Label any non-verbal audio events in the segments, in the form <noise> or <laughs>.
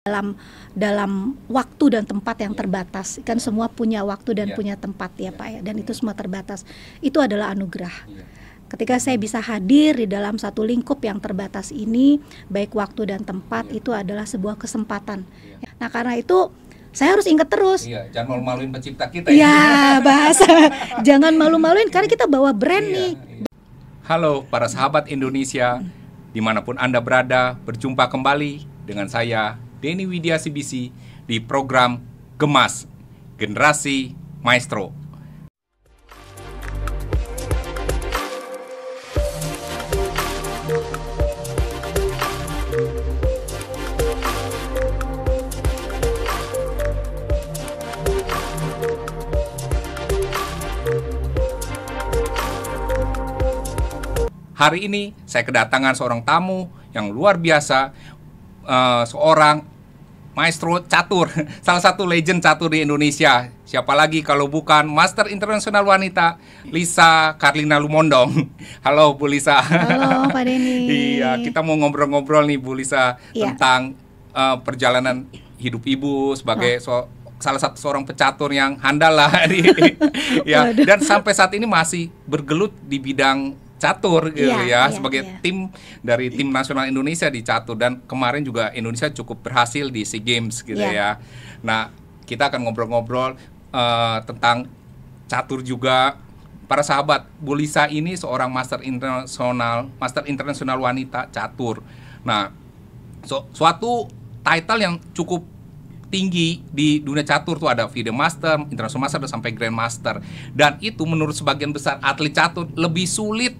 dalam dalam waktu dan tempat yang terbatas kan semua punya waktu dan iya. punya tempat ya iya. pak ya dan itu semua terbatas itu adalah anugerah iya. ketika saya bisa hadir di dalam satu lingkup yang terbatas ini baik waktu dan tempat itu adalah sebuah kesempatan nah karena itu saya harus ingat terus. Iya, jangan malu-maluin pencipta kita. Ya. Iya, ya, <laughs> bahasa. jangan malu-maluin karena kita bawa brand iya, nih. Iya. Halo para sahabat Indonesia, dimanapun Anda berada, berjumpa kembali dengan saya Denny Widya CBC di program Gemas Generasi Maestro. Hari ini saya kedatangan seorang tamu yang luar biasa, eh, seorang maestro catur, <laughs> salah satu legend catur di Indonesia. Siapa lagi kalau bukan Master Internasional Wanita Lisa Karlina Lumondong. <laughs> Halo Bu Lisa. Halo Pak <laughs> Denny. iya, kita mau ngobrol-ngobrol nih Bu Lisa iya. tentang uh, perjalanan hidup ibu sebagai oh. so salah satu seorang pecatur yang handal lah ya dan sampai saat ini masih bergelut di bidang catur gitu yeah, ya yeah, sebagai yeah. tim dari tim nasional Indonesia di catur dan kemarin juga Indonesia cukup berhasil di SEA Games gitu yeah. ya. Nah, kita akan ngobrol-ngobrol uh, tentang catur juga para sahabat. Bu Lisa ini seorang master internasional, master internasional wanita catur. Nah, so, suatu title yang cukup tinggi di dunia catur tuh ada video master, international master dan sampai grand master. Dan itu menurut sebagian besar atlet catur lebih sulit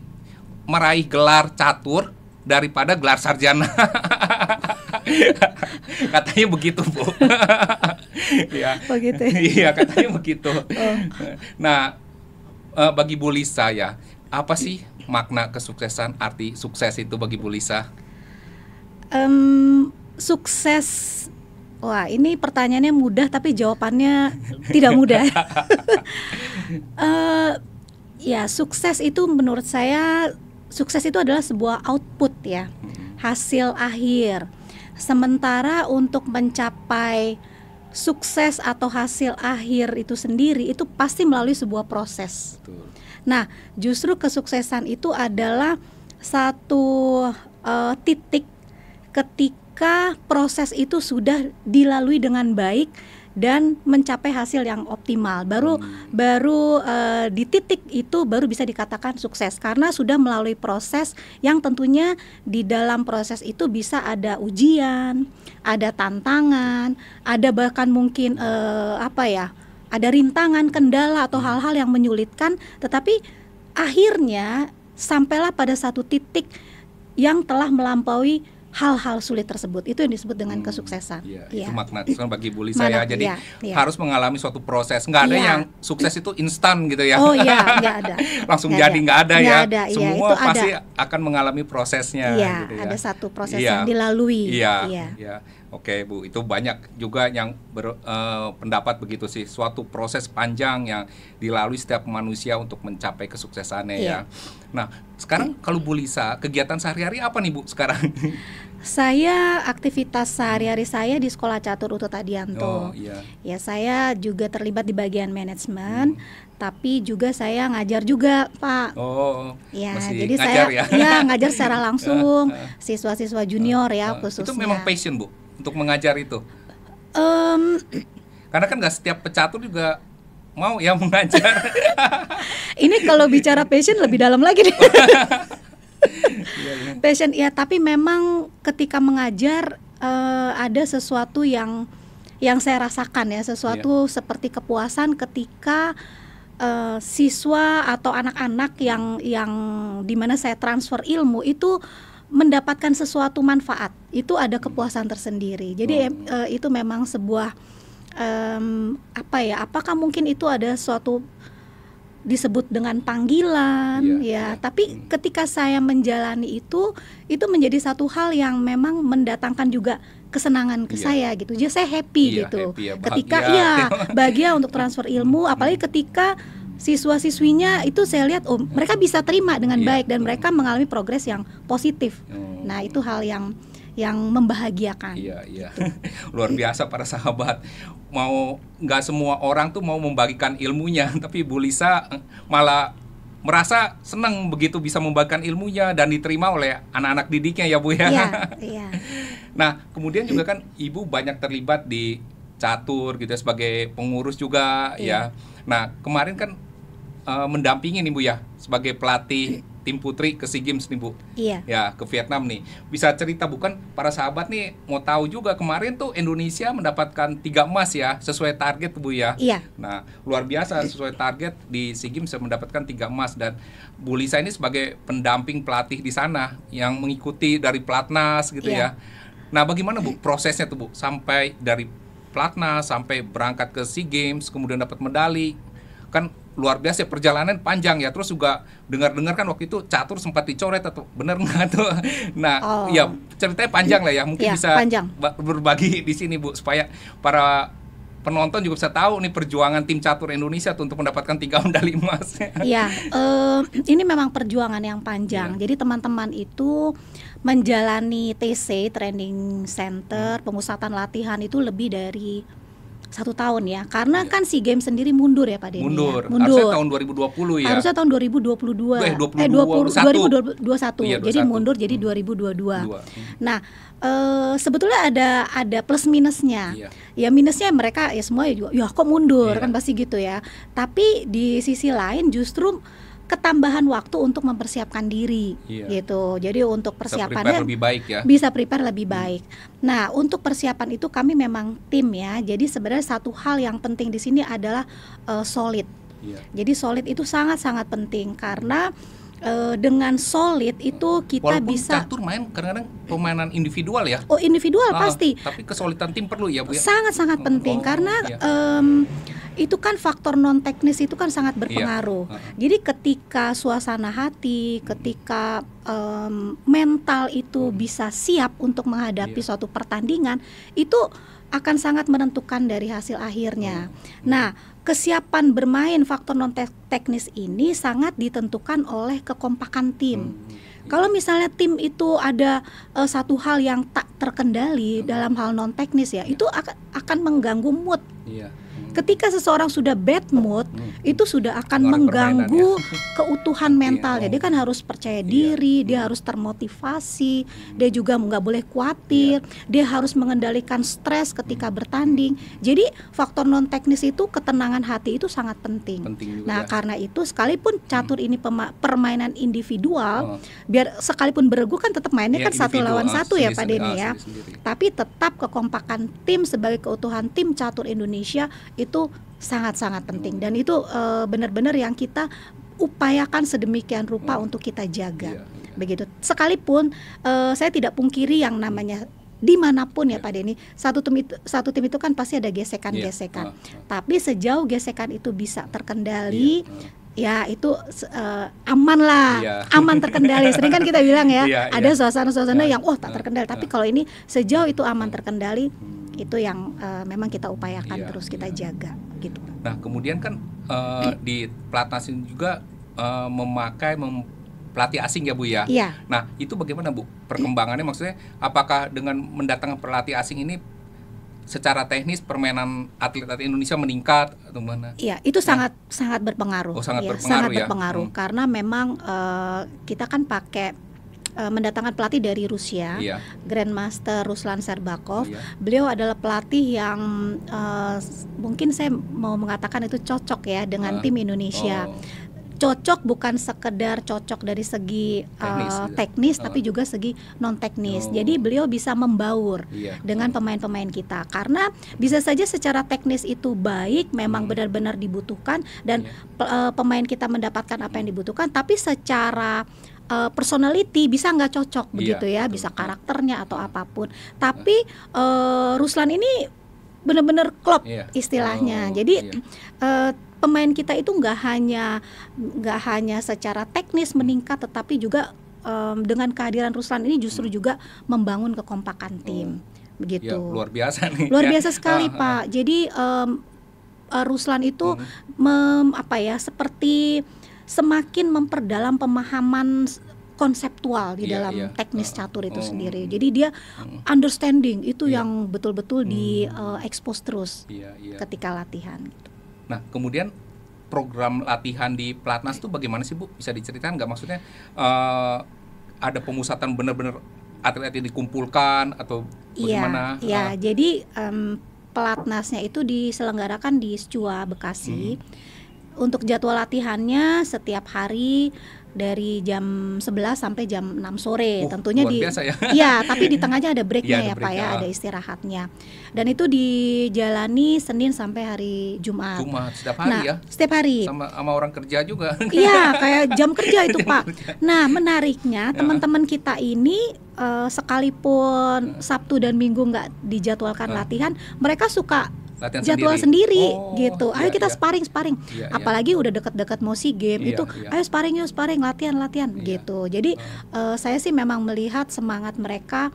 meraih gelar catur daripada gelar sarjana. <laughs> katanya begitu, Bu. <laughs> Iya, Begitu. Ya. Iya, katanya begitu. Oh. Nah, eh, bagi Bu Lisa ya, apa sih makna kesuksesan arti sukses itu bagi Bu Lisa? Um, sukses Wah, ini pertanyaannya mudah tapi jawabannya tidak mudah. uh, <laughs> ya, sukses itu menurut saya sukses itu adalah sebuah output ya, hasil akhir. Sementara untuk mencapai sukses atau hasil akhir itu sendiri itu pasti melalui sebuah proses. Nah, justru kesuksesan itu adalah satu uh, titik ketika proses itu sudah dilalui dengan baik dan mencapai hasil yang optimal. Baru hmm. baru uh, di titik itu baru bisa dikatakan sukses karena sudah melalui proses yang tentunya di dalam proses itu bisa ada ujian, ada tantangan, ada bahkan mungkin uh, apa ya? ada rintangan, kendala atau hmm. hal-hal yang menyulitkan, tetapi akhirnya sampailah pada satu titik yang telah melampaui hal-hal sulit tersebut itu yang disebut dengan hmm, kesuksesan. Iya, ya. Itu makna itu <laughs> bagi bully saya. Jadi iya, iya, harus mengalami suatu proses. Enggak ada iya. yang sukses itu instan gitu ya. Oh iya, enggak ada. <laughs> Langsung gak jadi ada. ada ya. ya. Ada, iya, Semua ya, pasti ada. akan mengalami prosesnya. Iya, gitu ya. ada satu proses iya. yang dilalui. Iya. Iya. iya. Oke Bu, itu banyak juga yang berpendapat eh, uh, begitu sih. Suatu proses panjang yang dilalui setiap manusia untuk mencapai kesuksesannya yeah. ya. Nah, sekarang kalau Bu Lisa, kegiatan sehari-hari apa nih Bu sekarang? <laughs> Saya aktivitas sehari-hari saya di Sekolah Catur Uto Tadianto. Oh, iya. Ya saya juga terlibat di bagian manajemen, hmm. tapi juga saya ngajar juga, Pak. Oh. Ya, jadi ngajar saya ya? ya ngajar secara <laughs> langsung siswa-siswa junior uh, uh, ya khususnya. Itu memang passion, Bu untuk mengajar itu? Um, Karena kan nggak setiap pecatur juga mau ya <laughs> mengajar. Ini kalau bicara passion lebih dalam lagi nih, <laughs> iya, iya. passion ya, tapi memang ketika mengajar uh, ada sesuatu yang yang saya rasakan ya, sesuatu yeah. seperti kepuasan ketika uh, siswa atau anak-anak yang yang dimana saya transfer ilmu itu mendapatkan sesuatu manfaat itu ada kepuasan tersendiri. Jadi oh. e, itu memang sebuah um, apa ya? Apakah mungkin itu ada suatu disebut dengan panggilan yeah, ya, yeah. tapi hmm. ketika saya menjalani itu itu menjadi satu hal yang memang mendatangkan juga kesenangan ke yeah. saya gitu. Jadi saya happy iya, gitu. Happy ya, Ketika ya bahagia untuk transfer <laughs> hmm. ilmu apalagi ketika siswa-siswinya itu saya lihat oh ya. mereka bisa terima dengan yeah. baik dan mereka mengalami progres yang positif. Oh. Nah, itu hal yang yang membahagiakan. Iya, iya. Gitu. <laughs> Luar biasa para sahabat. Mau nggak semua orang tuh mau membagikan ilmunya, <laughs> tapi Bu Lisa eh, malah merasa senang begitu bisa membagikan ilmunya dan diterima oleh anak-anak didiknya ya Bu ya. Iya, <laughs> iya. Nah, kemudian juga kan Ibu banyak terlibat di catur gitu ya, sebagai pengurus juga iya. ya. Nah, kemarin kan uh, mendampingi nih Bu ya sebagai pelatih tim putri ke SEA Games nih Bu. Iya. Ya, ke Vietnam nih. Bisa cerita bukan para sahabat nih mau tahu juga kemarin tuh Indonesia mendapatkan tiga emas ya sesuai target Bu ya. Iya. Nah, luar biasa sesuai target di SEA Games mendapatkan tiga emas dan Bu Lisa ini sebagai pendamping pelatih di sana yang mengikuti dari pelatnas gitu iya. ya. Nah, bagaimana Bu prosesnya tuh Bu sampai dari pelatnas sampai berangkat ke SEA Games kemudian dapat medali kan luar biasa perjalanan panjang ya terus juga dengar-dengar kan waktu itu catur sempat dicoret atau benar nggak <laughs> tuh nah oh. ya ceritanya panjang lah ya mungkin ya, bisa panjang. berbagi di sini bu supaya para penonton juga bisa tahu nih perjuangan tim catur Indonesia tuh untuk mendapatkan tiga <laughs> medali emas. ya um, ini memang perjuangan yang panjang. Ya. Jadi teman-teman itu menjalani TC Training Center pengusatan pemusatan latihan itu lebih dari satu tahun ya karena ya. kan si game sendiri mundur ya Pak Denny ya? mundur. Ya? mundur harusnya tahun 2020 ya harusnya tahun 2022 eh, 22, eh 20, 20, 2021 iya, 21. jadi mundur jadi hmm. 2022 Dua. hmm. nah e, sebetulnya ada ada plus minusnya ya. ya minusnya mereka ya semua ya juga ya kok mundur ya. kan pasti gitu ya tapi di sisi lain justru ketambahan waktu untuk mempersiapkan diri iya. gitu. Jadi untuk persiapannya bisa prepare lebih baik ya. Bisa prepare lebih hmm. baik. Nah, untuk persiapan itu kami memang tim ya. Jadi sebenarnya satu hal yang penting di sini adalah uh, solid. Iya. Jadi solid itu sangat-sangat penting karena uh, dengan solid itu kita Walaupun bisa catur main kadang-kadang pemainan individual ya oh individual ah, pasti tapi kesolidan tim perlu ya bu ya? sangat sangat hmm. penting oh, karena iya. um, itu kan faktor non teknis itu kan sangat iya. berpengaruh. Yeah. Uh -huh. Jadi ketika suasana hati, ketika um, mental itu hmm. bisa siap untuk menghadapi yeah. suatu pertandingan, itu akan sangat menentukan dari hasil akhirnya. Hmm. Nah, kesiapan bermain faktor non teknis ini sangat ditentukan oleh kekompakan tim. Hmm. Kalau misalnya tim itu ada uh, satu hal yang tak terkendali hmm. dalam hal non teknis ya, ya. itu akan, mengganggu mood. Iya ketika seseorang sudah bad mood hmm. itu sudah akan Orang mengganggu keutuhan mental <laughs> iya. mentalnya dia kan harus percaya iya. diri dia hmm. harus termotivasi dia juga nggak boleh khawatir iya. dia harus mengendalikan stres ketika hmm. bertanding jadi faktor non teknis itu ketenangan hati itu sangat penting, penting nah ya. karena itu sekalipun hmm. catur ini permainan individual oh. biar sekalipun beregu kan tetap mainnya kan satu lawan ah, satu ya Pak Denny ah, ya sendiri. tapi tetap kekompakan tim sebagai keutuhan tim catur Indonesia itu sangat-sangat penting dan itu uh, benar-benar yang kita upayakan sedemikian rupa hmm. untuk kita jaga. Yeah, iya. Begitu. Sekalipun uh, saya tidak pungkiri yang namanya dimanapun ya iya. Pak Denny satu tim itu satu tim itu kan pasti ada gesekan-gesekan. Uh, uh. Tapi sejauh gesekan itu bisa terkendali. Yeah. Uh ya itu uh, aman lah, yeah. aman terkendali. Sering kan kita bilang ya, yeah, ada suasana-suasana yeah. yang oh tak terkendali. Tapi ah. kalau ini sejauh itu aman terkendali, itu yang uh, memang kita upayakan iya, terus kita iya. jaga gitu. Nah kemudian kan uh, di pelatnas ini juga uh, memakai mem pelatih asing ya Bu ya. Iya. Nah itu bagaimana Bu perkembangannya maksudnya apakah dengan mendatangkan pelatih asing ini secara teknis permainan atlet-atlet Indonesia meningkat atau mana? Iya, itu nah. sangat sangat berpengaruh. Oh, sangat ya, berpengaruh sangat ya? berpengaruh hmm. karena memang uh, kita kan pakai uh, mendatangkan pelatih dari Rusia, yeah. Grandmaster Ruslan Serbakov. Yeah. Beliau adalah pelatih yang uh, mungkin saya mau mengatakan itu cocok ya dengan uh, tim Indonesia. Oh. Cocok bukan sekedar cocok dari segi eh, teknis, uh, teknis uh. tapi ah. juga segi non teknis. Oh. Jadi beliau bisa membaur yeah. dengan pemain-pemain kita karena bisa saja secara teknis itu baik, memang benar hmm. benar-benar dibutuhkan dan yeah. Iya. uh, pemain kita mendapatkan apa yang dibutuhkan, tapi secara uh, personality bisa nggak cocok iya, begitu ya, betul. bisa karakternya atau hmm. apapun. Tapi uh, Ruslan ini benar-benar klop iya. istilahnya. Oh, Jadi iya. uh, pemain kita itu nggak hanya nggak hanya secara teknis meningkat, tetapi juga um, dengan kehadiran Ruslan ini justru hmm. juga membangun kekompakan hmm. tim. Hmm. Begitu. Ya, luar biasa nih. Luar ya. biasa sekali, ah, ah, Pak. Ah. Jadi um, Ruslan itu hmm. mem, apa ya seperti semakin memperdalam pemahaman konseptual di yeah, dalam yeah. teknis ah, catur itu oh. sendiri. Jadi dia hmm. understanding itu yeah. yang betul-betul hmm. di uh, eh, expose terus yeah, yeah. ketika latihan. Gitu. Nah kemudian program latihan di pelatnas itu bagaimana sih bu? Bisa diceritakan nggak maksudnya uh, ada pemusatan benar-benar atlet yang dikumpulkan atau iya, bagaimana? Iya, yeah, yeah. jadi um, pelatnasnya itu diselenggarakan di Secua Bekasi. Hmm untuk jadwal latihannya setiap hari dari jam 11 sampai jam 6 sore. Uh, Tentunya di ya. Iya, tapi di tengahnya ada breaknya iya, ya, ya break Pak ya, ada istirahatnya. Dan itu dijalani Senin sampai hari Jumat. Jumat setiap hari nah, ya. Setiap hari. Sama sama orang kerja juga. Iya, kayak jam kerja itu, <laughs> Pak. Nah, menariknya teman-teman kita ini uh, sekalipun Sabtu dan Minggu nggak dijadwalkan uh. latihan, mereka suka latihan jadwal sendiri, sendiri oh, gitu. Iya, ayo iya, kita iya. sparring sparring. Iya, iya, Apalagi udah deket-deket mau si game iya, itu, ayo sparring yuk sparring latihan latihan gitu. Jadi uh, saya sih memang melihat semangat mereka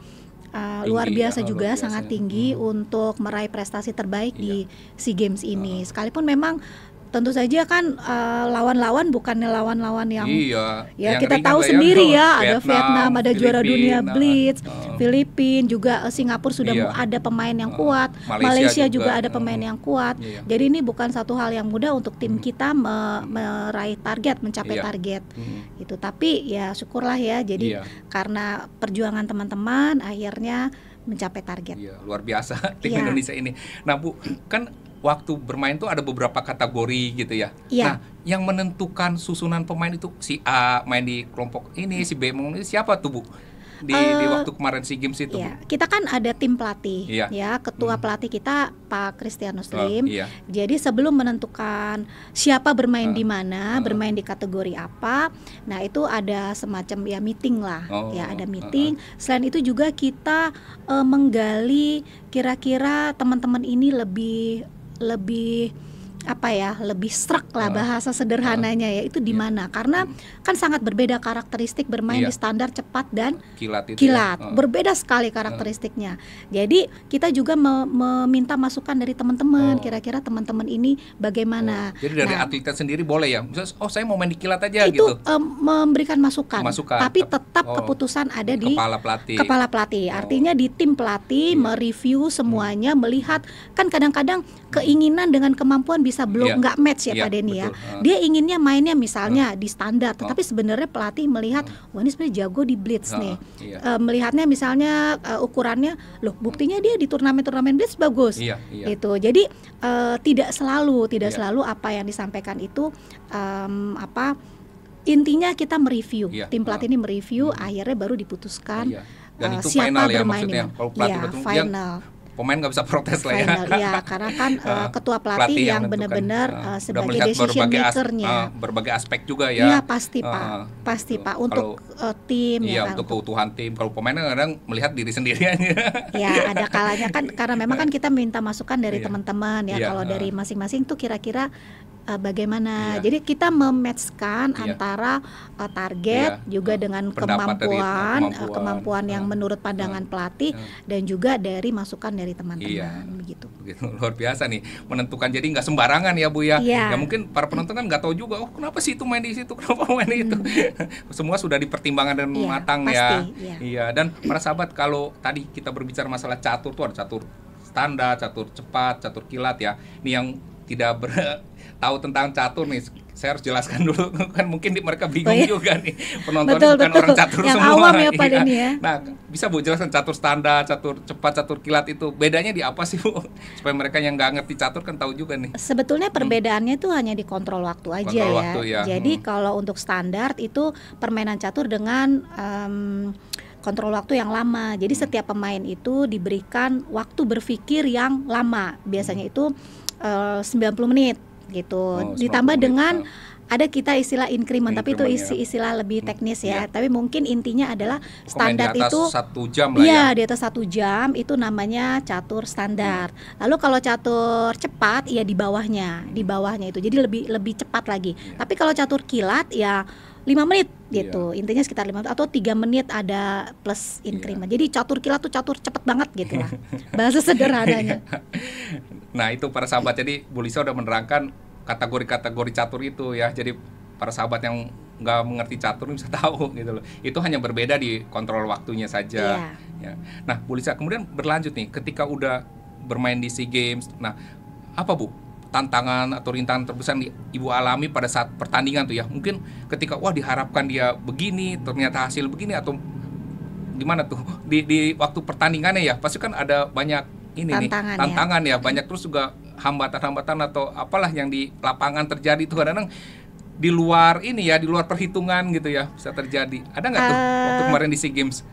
uh, tinggi, luar ya, biasa ya, juga luar biasa. sangat tinggi hmm. untuk meraih prestasi terbaik iya. di si Games ini. Uh. Sekalipun memang tentu saja kan lawan eh, lawan-lawan bukan lawan-lawan yang iya, ya yang kita tahu sendiri ya Vietnam, ada Vietnam ada Filipin, juara dunia blitz uh, Filipina juga eh, Singapura sudah iya, ada pemain yang uh, kuat Malaysia, Malaysia juga, juga ada oh. pemain uh, yang kuat iya. jadi ini bukan satu hal yang mudah untuk tim hmm. kita me meraih target mencapai iya. target hmm. itu tapi ya syukurlah ya jadi iya. karena perjuangan teman-teman akhirnya mencapai target. Iya, luar biasa <laughs> tim iya. Indonesia ini. Nah, Bu, kan waktu bermain tuh ada beberapa kategori gitu ya. Yeah. Nah, yang menentukan susunan pemain itu si A main di kelompok ini, si B main ini siapa tuh Bu? Di, uh, di eh, waktu kemarin si games itu iya. kita kan ada tim pelatih Iya. ya ketua hmm. pelatih kita Pak Christian Muslim oh, uh, iya. jadi sebelum menentukan siapa bermain uh, di mana uh, bermain di kategori apa nah itu ada semacam ya meeting lah oh, ya ada ah, meeting uh, uh. selain itu juga kita uh, menggali kira-kira teman-teman ini lebih lebih apa ya lebih serak lah ah, bahasa ah. sederhananya ya itu di iya. mana yeah. karena kan sangat berbeda karakteristik bermain yeah. di standar cepat dan kilat itu ya. kilat ya. berbeda sekali karakteristiknya jadi kita juga meminta masukan dari teman-teman oh. kira-kira teman-teman ini bagaimana oh. jadi dari nah, atlet sendiri boleh ya misalnya oh saya mau main di kilat aja itu, gitu um, memberikan masukan, masukan tapi tetap oh. keputusan ada di kepala pelatih kepala pelatih artinya oh. di tim pelatih yeah. mereview hmm. semuanya melihat kan kadang-kadang keinginan dengan kemampuan bisa belum iya. nggak match ya yeah, Pak iya, Denny ya. Ah. Dia inginnya mainnya misalnya uh. di standar, ah. tetapi uh. sebenarnya pelatih melihat wah ini sebenarnya jago di blitz uh. nih. Yeah. Iya. Uh, melihatnya misalnya uh, ukurannya, loh buktinya dia di turnamen-turnamen blitz bagus. Yeah, yeah. Itu. Jadi uh, tidak selalu tidak yeah. selalu apa yang disampaikan itu um, apa intinya kita mereview yeah. tim pelatih uh, ini mereview uh, akhirnya baru diputuskan yeah. dan uh, itu siapa final ya bermain maksudnya ya final. yang pemain nggak bisa protes lah ya. Iya, karena kan uh, <laughs> ketua pelatih, pelatih yang, yang benar-benar uh, sebagai decision makernya. As, uh, berbagai aspek juga ya. Iya pasti uh, pak, pasti pak untuk kalau, uh, tim. Ya iya ya, kan? untuk, untuk keutuhan tim. Kalau pemain kadang melihat diri sendiri <laughs> aja. ya ada kalanya kan karena memang kan iya. kita minta masukan dari iya. teman-teman ya. ya. Kalau dari masing-masing tuh kira-kira uh, bagaimana. Yeah. Jadi kita mematchkan yeah. antara uh, target yeah. juga eh, dengan kemampuan dari, kemampuan, uh, kemampuan yang menurut pandangan uh, pelatih uh, dan juga dari masukan dari teman-teman iya. begitu. Begitu luar biasa nih menentukan. Jadi nggak sembarangan ya Bu ya. Iya. Ya mungkin para penonton kan nggak tahu juga oh kenapa sih itu main di situ, <laughs> kenapa main di itu. Hmm. <laughs> Semua sudah dipertimbangkan dan yeah, matang ya. pasti, ya. Iya. iya dan para sahabat kalau tadi kita berbicara masalah catur tuh ada catur standar, catur cepat, catur kilat ya. Ini yang tidak ber tahu tentang catur nih saya harus jelaskan dulu <laughs> kan mungkin mereka bingung oh, iya. juga nih penonton betul, bukan betul. orang catur yang semua awam ya, <laughs> Pak iya. Deni, ya. nah bisa bu jelaskan catur standar catur cepat catur kilat itu bedanya di apa sih bu <laughs> supaya mereka yang nggak ngerti catur kan tahu juga nih sebetulnya hmm. perbedaannya itu hmm. hanya di kontrol waktu aja kontrol ya. Waktu, ya jadi hmm. kalau untuk standar itu permainan catur dengan um, kontrol waktu yang lama. Jadi hmm. setiap pemain itu diberikan waktu berpikir yang lama. Biasanya hmm. itu eh, uh, 90 menit gitu. Oh, Ditambah dengan oh. ada kita istilah increment, increment tapi itu isi ya. istilah lebih hmm, teknis ya. ya. Tapi mungkin intinya adalah standar di atas itu satu jam lah iya, ya. Iya, di atas satu jam itu namanya catur standar. Hmm. Lalu kalau catur cepat ya di bawahnya, di bawahnya itu. Jadi lebih lebih cepat lagi. Ya. Tapi kalau catur kilat ya lima menit iya. gitu. iya. Intinya sekitar lima atau tiga menit ada plus increment. iya. Jadi catur kilat tuh catur cepet banget gitu lah. <laughs> Bahasa sederhananya. Iya. nah, itu para sahabat. Jadi Bu Lisa udah menerangkan kategori-kategori catur itu ya. Jadi para sahabat yang nggak mengerti catur bisa <laughs> tahu gitu loh. Itu hanya berbeda di kontrol waktunya saja. Iya. Ya. Nah, Bu Lisa kemudian berlanjut nih ketika udah bermain di SEA Games. Nah, apa Bu tantangan atau rintangan terbesar yang ibu alami pada saat pertandingan tuh ya mungkin ketika wah diharapkan dia begini ternyata hasil begini atau gimana tuh <laughs> di, di waktu pertandingannya ya pasti kan ada banyak ini tantangan nih tantangan ya, ya banyak terus juga hambatan-hambatan atau apalah yang di lapangan terjadi tuh kadang-kadang di luar ini ya di luar perhitungan gitu ya bisa terjadi ada nggak tuh waktu eh, kemarin di sea games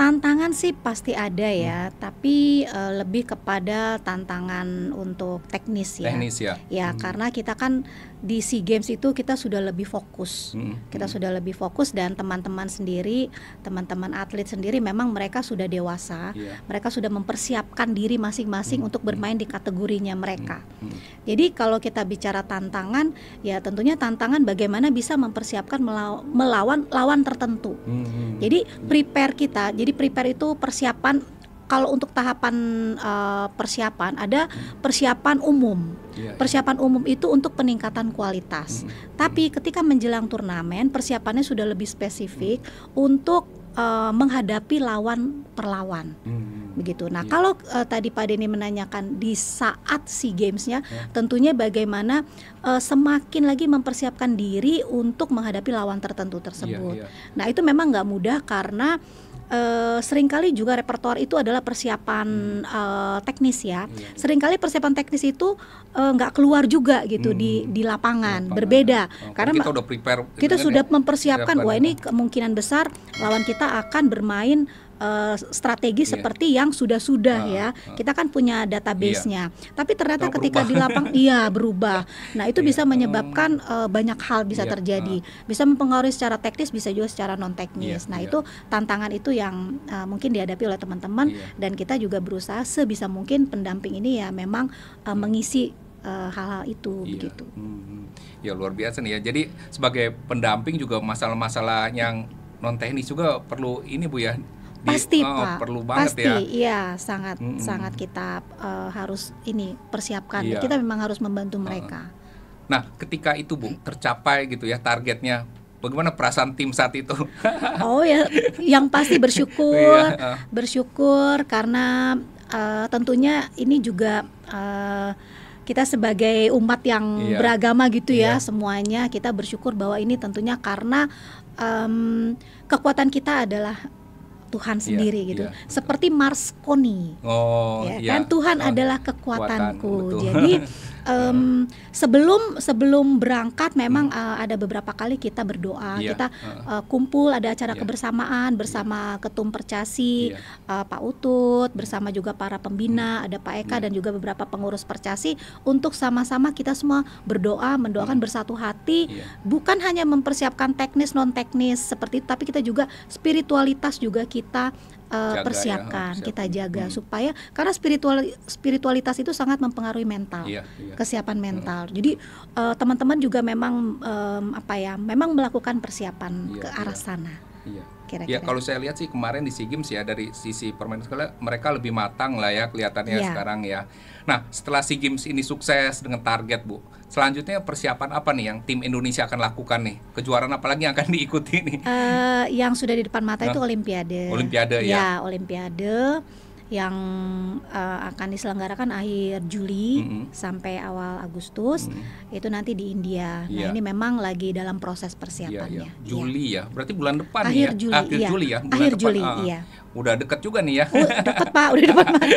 Tantangan sih pasti ada hmm. ya, hmm. tapi uh, lebih kepada tantangan untuk teknis ya. Teknis ya. Ya, hmm. karena kita kan di SEA Games itu kita sudah lebih fokus. Hmm. Kita hmm. sudah lebih fokus dan teman-teman sendiri, teman-teman atlet sendiri memang mereka sudah dewasa. Yeah. Mereka sudah mempersiapkan diri masing-masing hmm. untuk bermain di hmm. kategorinya mereka. Hmm. Hmm. Jadi kalau kita bicara tantangan, ya tentunya tantangan bagaimana bisa mempersiapkan melawan, melawan lawan tertentu. Hmm, hmm. Jadi prepare kita. Jadi jadi prepare itu persiapan kalau untuk tahapan uh, persiapan ada persiapan umum. Iya, iya. Persiapan umum itu untuk peningkatan kualitas. Hmm, hmm, hmm. Tapi ketika menjelang turnamen persiapannya sudah lebih spesifik untuk uh, menghadapi lawan perlawan, Begitu. Nah, iya. kalau uh, tadi Pak Denny menanyakan di saat si gamesnya, ya. tentunya bagaimana uh, semakin lagi mempersiapkan diri untuk menghadapi lawan tertentu tersebut. Nah, itu memang nggak mudah karena uh, seringkali juga repertoar itu adalah persiapan hmm. uh, teknis ya. Hmm. Seringkali persiapan teknis itu eh, nggak uh, keluar juga gitu hmm. di di lapangan, lapangan. berbeda. Oh, Karena kita udah prepare kita gitu kan sudah ya? mempersiapkan wah ini ya. kemungkinan besar lawan kita akan bermain uh, strategi yeah. seperti yang sudah-sudah uh, ya. Uh, kita kan punya database-nya. Yeah. Tapi ternyata Tau ketika di lapang <laughs> iya berubah. Nah, itu yeah. bisa menyebabkan uh, banyak hal bisa yeah. terjadi. Uh. Bisa mempengaruhi secara teknis bisa juga secara non teknis. Yeah. Nah, yeah. itu tantangan itu yang uh, mungkin dihadapi oleh teman-teman yeah. dan kita juga berusaha sebisa mungkin pendamping ini ya memang uh, hmm. mengisi hal-hal uh, itu iya. begitu. Hmm, hmm. Ya luar biasa nih ya. Jadi sebagai pendamping juga masalah-masalah yang non teknis juga perlu ini Bu ya pasti di, oh, pak perlu banget pasti ya. iya sangat mm -hmm. sangat kita uh, harus ini persiapkan iya. kita memang harus membantu mereka nah ketika itu bu tercapai gitu ya targetnya bagaimana perasaan tim saat itu <laughs> oh ya yang pasti bersyukur iya, bersyukur karena uh, tentunya ini juga uh, kita sebagai umat yang iya. beragama gitu ya iya. semuanya kita bersyukur bahwa ini tentunya karena um, kekuatan kita adalah Tuhan iya, sendiri yeah, gitu. Yeah. Seperti Marsconi Oh, ya yeah. kan Tuhan oh, adalah kekuatanku. Kekuatan, Jadi <laughs> um, sebelum sebelum berangkat memang hmm. uh, ada beberapa kali kita berdoa, yeah. kita uh, kumpul ada acara yeah. kebersamaan bersama yeah. ketum percasi yeah. Iya. uh, Pak Utut, bersama juga para pembina, hmm. ada Pak Eka yeah. dan juga beberapa pengurus percasi untuk sama-sama kita semua berdoa, mendoakan hmm. bersatu hati, yeah. bukan hanya mempersiapkan teknis non teknis seperti itu, tapi kita juga spiritualitas juga kita uh, persiapkan, ya, kita jaga hmm. supaya karena spiritual spiritualitas itu sangat mempengaruhi mental, yeah, yeah. kesiapan hmm. mental. Hmm. Jadi eh, teman-teman uh, juga memang um, apa ya, memang melakukan persiapan yeah, ke iya. arah yeah. sana. Iya kira-kira? Ya kalau saya lihat sih kemarin di SEA Games ya dari sisi permainan sekolah mereka lebih matang lah ya kelihatannya ya. sekarang ya. Nah setelah SEA Games ini sukses dengan target Bu, selanjutnya persiapan apa nih yang tim Indonesia akan lakukan nih? Kejuaraan apa lagi yang akan <laughs> diikuti nih? Uh, yang sudah di depan mata nah, itu Olimpiade. Olimpiade ya. Ya Olimpiade yang uh, akan diselenggarakan akhir Juli mm -hmm. sampai awal Agustus mm -hmm. itu nanti di India. Nah iya. ini memang lagi dalam proses persiapannya. Yeah, yeah. Iya. Juli yeah. ya, berarti bulan depan akhir ya. Juli, akhir yeah. Juli ya. Bulan akhir depan, Juli, uh, iya. Udah deket juga nih ya. Uh, deket pak, udah deket pak. <laughs>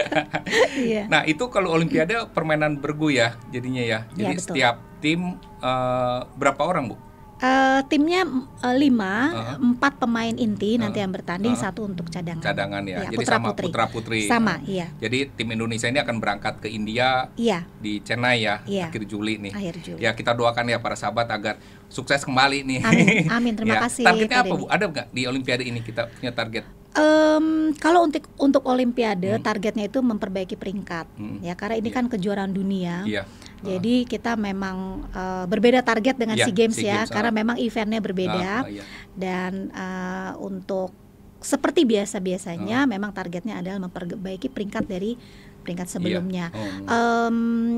Iya. Nah itu kalau Olimpiade permainan bergu ya jadinya ya. Jadi yeah, setiap tim uh, berapa orang bu? Uh, timnya uh, lima, uh-huh. empat pemain inti uh-huh. nanti yang bertanding, uh-huh. satu untuk cadangan. Cadangan ya. ya Jadi putra sama putri. putra putri. Sama, uh. iya. Jadi tim Indonesia ini akan berangkat ke India iya. di Chennai ya iya. akhir Juli nih. Akhir Juli. Ya kita doakan ya para sahabat agar sukses kembali nih. Amin, <laughs> Amin. terima ya. kasih. Targetnya apa Bu? Ada nggak di Olimpiade ini kita punya target? Um, kalau untuk untuk Olimpiade hmm. targetnya itu memperbaiki peringkat hmm. ya karena ini yeah. kan kejuaraan dunia. Iya. Jadi kita memang uh, berbeda target dengan yeah, SEA Games ya Games, karena ah. memang eventnya berbeda uh, uh, iya. dan uh, untuk seperti biasa-biasanya uh. memang targetnya adalah memperbaiki peringkat dari peringkat iya. sebelumnya. Ya, Oh. Um,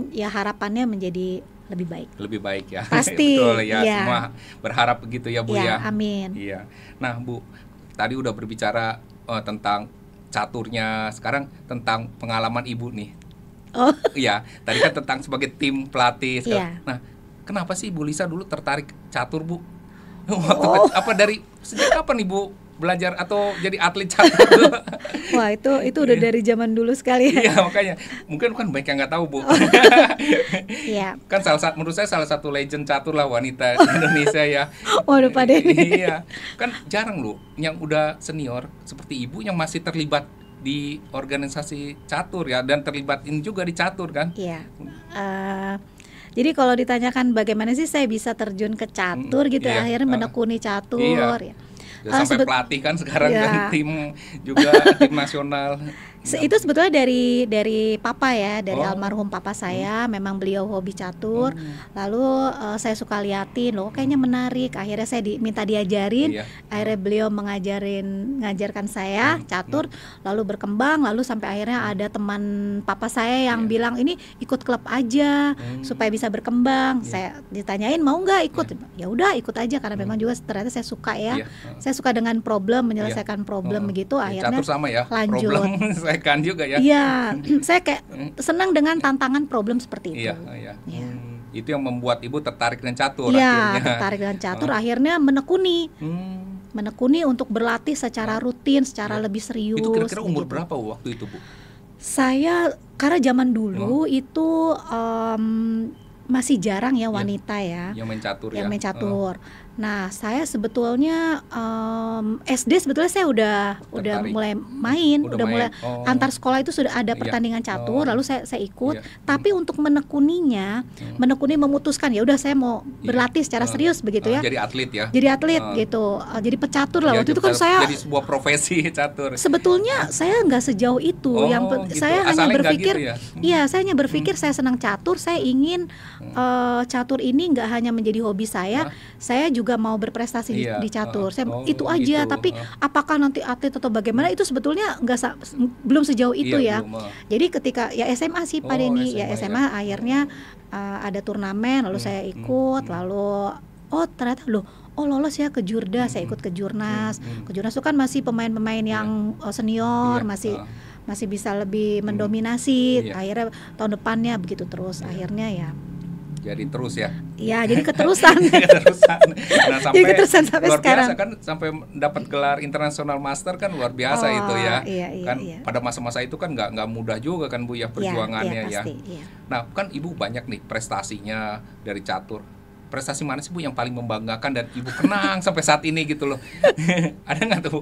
ya harapannya menjadi lebih baik. Lebih baik ya. <laughs> Pasti. Betul ya, ya. Semua berharap begitu ya Bu ya. ya. Amin. Iya. Nah Bu, tadi udah berbicara uh, tentang caturnya, sekarang tentang pengalaman Ibu nih Oh. Iya, tadi kan tentang sebagai tim pelatih. Iya. Nah, kenapa sih Bu Lisa dulu tertarik catur, Bu? <laughs> Waktu oh. apa dari sejak kapan Ibu belajar atau jadi atlet catur? <laughs> Wah, itu itu udah iya. dari zaman dulu sekali ya. Iya, makanya. Mungkin kan banyak yang nggak tahu, Bu. Oh. <laughs> Iya. kan salah satu menurut saya salah satu legend catur lah wanita oh. Indonesia ya. Waduh, Pak Iya. Kan jarang loh yang udah senior seperti Ibu yang masih terlibat di organisasi catur ya dan terlibatin juga di catur kan? Iya. Uh, jadi kalau ditanyakan bagaimana sih saya bisa terjun ke catur gitu yeah. Iya. akhirnya ah. menekuni catur iya. ya. uh, sampai ah, pelatih kan sekarang yeah. kan tim juga tim nasional. Se itu sebetulnya dari dari papa ya, dari oh. almarhum papa hmm. saya. Hmm. Memang beliau hobi catur. Hmm. Lalu uh, saya suka liatin, loh kayaknya menarik. Akhirnya saya di, minta diajarin. Iya. Akhirnya beliau mengajarin, ngajarkan saya hmm. catur. Hmm. Lalu berkembang. Lalu sampai akhirnya hmm. ada teman papa saya yang yeah. bilang ini ikut klub aja hmm. supaya bisa berkembang. Yeah. Saya ditanyain mau nggak ikut? Yeah. Hmm. Ya udah ikut aja karena hmm. memang juga ternyata saya suka ya. Yeah. Saya suka dengan problem menyelesaikan yeah. problem gitu begitu. Iya, akhirnya catur sama ya. Lanjut. <laughs> menyelesaikan juga ya. Iya, <clears throat> saya kayak hmm. senang dengan tantangan problem seperti itu. Iya, iya. Ya. Hmm, itu yang membuat ibu tertarik dengan catur Iya, tertarik dengan catur oh. akhirnya menekuni. Hmm. Menekuni untuk berlatih secara iya. rutin, secara ya. lebih serius. Itu kira-kira umur gitu. berapa waktu itu, Bu? Saya karena zaman dulu oh. itu um, masih jarang ya iya. wanita ya, ya. yang main catur yang ya. main catur. Oh Nah, saya sebetulnya um, SD sebetulnya saya udah Tertarik. udah mulai main, udah, udah main. mulai oh. antar sekolah itu sudah ada iya. pertandingan ya. catur, oh. lalu saya saya ikut. Ya. Tapi hmm. untuk menekuninya, hmm. menekuni memutuskan ya udah saya mau ya. berlatih secara uh, serius begitu uh, ya. Oh, jadi atlet ya. Jadi atlet uh, gitu. Uh, jadi pecatur lah ya, waktu itu kan saya jadi sebuah profesi <laughs> catur. Sebetulnya saya nggak sejauh itu. Oh, yang gitu. saya Asal hanya berpikir gitu ya? Hmm. Iya, saya hanya berpikir hmm. saya senang catur, saya ingin hmm. uh, catur ini nggak hanya menjadi hobi saya, saya juga juga mau berprestasi iya, di, catur. saya oh, itu gitu, aja, gitu, tapi uh. apakah nanti atlet atau bagaimana itu sebetulnya enggak belum sejauh iya, itu iya, ya. Belum, Jadi ketika ya SMA sih Pak oh, SMA, ya SMA ya. akhirnya uh, ada turnamen lalu hmm, saya hmm, ikut, hmm, lalu oh ternyata loh oh lolos ya ke Jurda, hmm, saya ikut ke hmm, Jurnas. Hmm, hmm, ke Jurnas itu kan masih pemain-pemain yang yeah. Oh, senior, yeah, masih uh. masih bisa lebih mendominasi. Yeah. Akhirnya tahun depannya begitu terus. Yeah. Akhirnya ya jadi terus ya iya jadi keterusan <laughs> keterusan <laughs> nah sampai jadi keterusan sampai luar sekarang. kan sampai dapat gelar internasional master kan luar biasa oh, itu ya iya, iya, kan iya. pada masa-masa itu kan nggak nggak mudah juga kan bu ya iya, perjuangannya iya, ya. pasti, ya iya. nah kan ibu banyak nih prestasinya dari catur prestasi mana sih Bu yang paling membanggakan dan Ibu kenang sampai saat ini gitu loh. <laughs> Ada nggak tuh? Bu?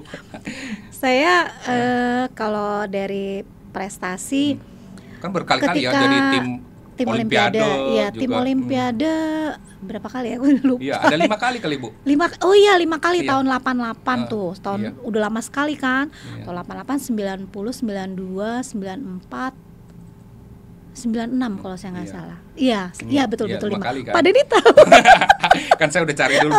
Saya eh, kalau dari prestasi hmm. kan berkali-kali ya dari tim tim Olimpiade, Olimpiade ya juga. tim hmm. Olimpiade hmm. berapa kali ya? Gue <laughs> lupa. Iya, ada lima kali kali bu. Lima, oh iya lima kali iya. tahun 88 uh, ah, tuh, tahun iya. udah lama sekali kan. Iya. Tahun 88, 90, 92, 94 96 kalau saya nggak iya. salah. Iya, hmm. iya betul iya, betul lima. Kali, kan? Pak Deddy tahu. <laughs> kan saya udah cari dulu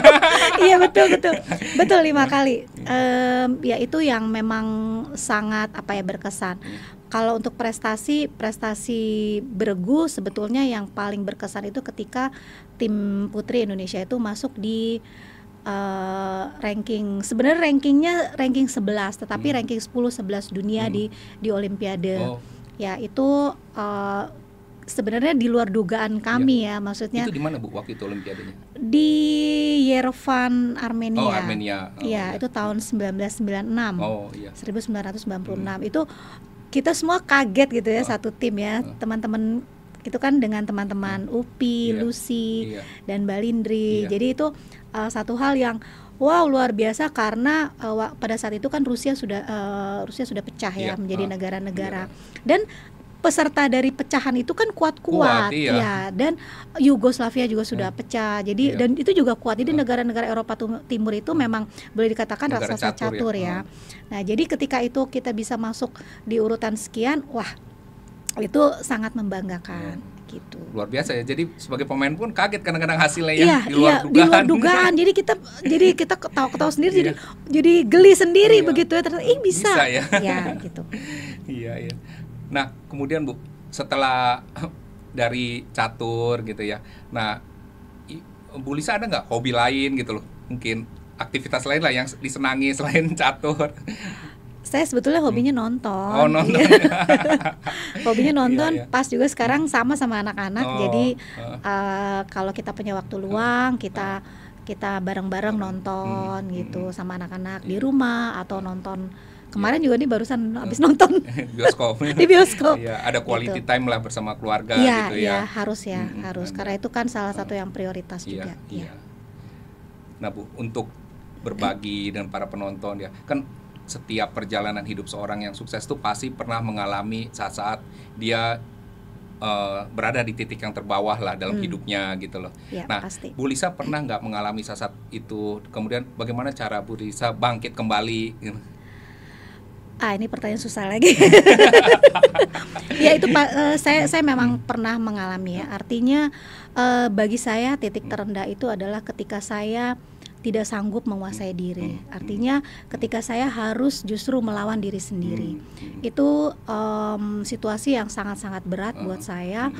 <laughs> iya betul betul. Betul lima iya. kali. Um, ya itu yang memang sangat apa ya berkesan. Iya. Kalau untuk prestasi, prestasi bergu sebetulnya yang paling berkesan itu ketika tim putri Indonesia itu masuk di Uh, ranking sebenarnya rankingnya ranking 11 tetapi hmm. ranking 10 11 dunia hmm. di di olimpiade. Oh. Ya, itu uh, sebenarnya di luar dugaan iya. kami ya, ya maksudnya. Itu di mana Bu waktu itu olimpiadenya? Di Yerevan, Armenia. Oh, Armenia. Iya, oh, ya, ya, itu tahun 1996. Hmm. Oh, iya. 1996. Hmm. Itu kita semua kaget gitu ya uh. satu tim ya hmm. teman-teman itu kan dengan teman-teman hmm. Upi, yeah. Lucy yeah. dan Balindri. Yeah. Jadi itu uh, satu hal yang wow luar biasa karena uh, pada saat itu kan Rusia sudah uh, Rusia sudah pecah yeah. ya iya. menjadi ah. negara-negara. Yeah. Dan peserta dari pecahan itu kan kuat-kuat kuat, iya. ya dan Yugoslavia juga sudah hmm. pecah jadi iya. dan itu juga kuat jadi hmm. negara-negara Eropa Timur itu memang boleh dikatakan negara raksasa catur, ya. catur ya, ya. nah jadi ketika itu kita bisa masuk di urutan sekian wah itu sangat membanggakan iya. gitu. Luar biasa ya. Jadi sebagai pemain pun kaget kadang-kadang hasilnya ya, iya, di luar iya, dugaan. Di luar dugaan. jadi kita jadi kita ketawa-ketawa sendiri jadi iya. jadi geli sendiri iya. begitu ya ternyata ih bisa. bisa ya. ya gitu. <laughs> iya, iya. Nah, kemudian Bu, setelah <laughs> dari catur gitu ya. Nah, Bu Lisa ada nggak hobi lain gitu loh? Mungkin aktivitas lain lah yang disenangi <laughs> selain catur. Saya sebetulnya hobinya hmm. nonton. Oh, nonton. Iya. <laughs> hobinya iya, nonton. Iya, iya. Pas juga sekarang sama sama anak-anak. Oh, jadi uh. Uh, kalau kita punya waktu luang, uh, kita uh. kita bareng-bareng nonton hmm, gitu hmm, hmm. sama anak-anak iya. di rumah atau nonton Kemarin yeah. juga nih barusan hmm. habis nonton <laughs> bioskop. di bioskop. Iya, ada quality gitu. time lah bersama keluarga yeah, gitu ya. Iya, harus ya, -hmm. hmm harus hmm. karena itu kan salah satu yang prioritas yeah, juga. Iya. Yeah. Nah, Bu, untuk berbagi dengan para penonton ya. Kan setiap perjalanan hidup seorang yang sukses tuh pasti pernah mengalami saat-saat dia uh, berada di titik yang terbawah lah dalam hmm. hidupnya gitu loh. Ya, nah, pasti. Bu Lisa pernah nggak mengalami sasat itu? Kemudian bagaimana cara Bu Lisa bangkit kembali? ah ini pertanyaan susah lagi <laughs> ya itu uh, saya saya memang pernah mengalami ya artinya uh, bagi saya titik terendah itu adalah ketika saya tidak sanggup menguasai diri artinya ketika saya harus justru melawan diri sendiri hmm, hmm. itu um, situasi yang sangat sangat berat hmm, buat saya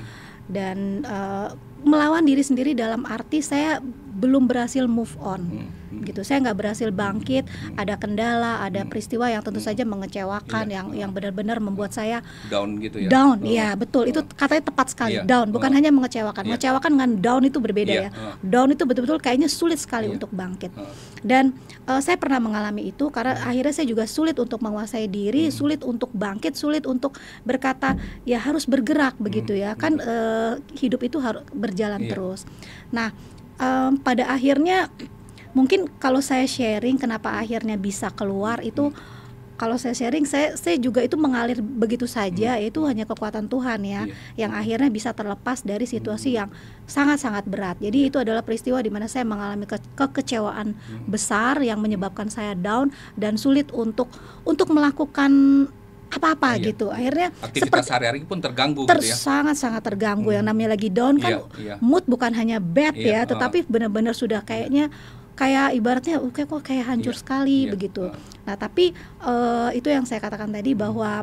dan uh, melawan diri sendiri dalam arti saya belum berhasil move on gitu saya nggak berhasil bangkit ada kendala ada hmm. peristiwa yang tentu saja hmm. mengecewakan yeah. yang yang benar-benar membuat saya down gitu ya down hmm. iya betul itu katanya tepat sekali yeah. down bukan uh. hanya mengecewakan yeah. mengecewakan dengan down itu berbeda yeah. ya down itu betul-betul kayaknya sulit sekali yeah. untuk bangkit dan uh, saya pernah mengalami itu karena akhirnya saya juga sulit untuk menguasai diri hmm. sulit untuk bangkit sulit untuk berkata ya harus bergerak hmm. begitu ya kan uh, hidup itu harus berjalan yeah. terus nah um, pada akhirnya mungkin kalau saya sharing kenapa akhirnya bisa keluar itu hmm kalau saya sharing saya saya juga itu mengalir begitu saja hmm. itu hanya kekuatan Tuhan ya yeah. yang akhirnya bisa terlepas dari situasi hmm. yang sangat-sangat berat. Jadi yeah. itu adalah peristiwa di mana saya mengalami ke kekecewaan hmm. besar yang menyebabkan saya down dan sulit untuk untuk melakukan apa-apa iya. gitu akhirnya aktivitas sehari-hari pun terganggu ter gitu ya sangat-sangat terganggu hmm. yang namanya lagi down kan iya, iya. mood bukan hanya bad iya, ya tetapi uh. benar-benar sudah iya. kayaknya kayak ibaratnya oke okay, kok kayak hancur yeah. sekali yeah. begitu. Uh. Nah, tapi uh, itu yang saya katakan tadi bahwa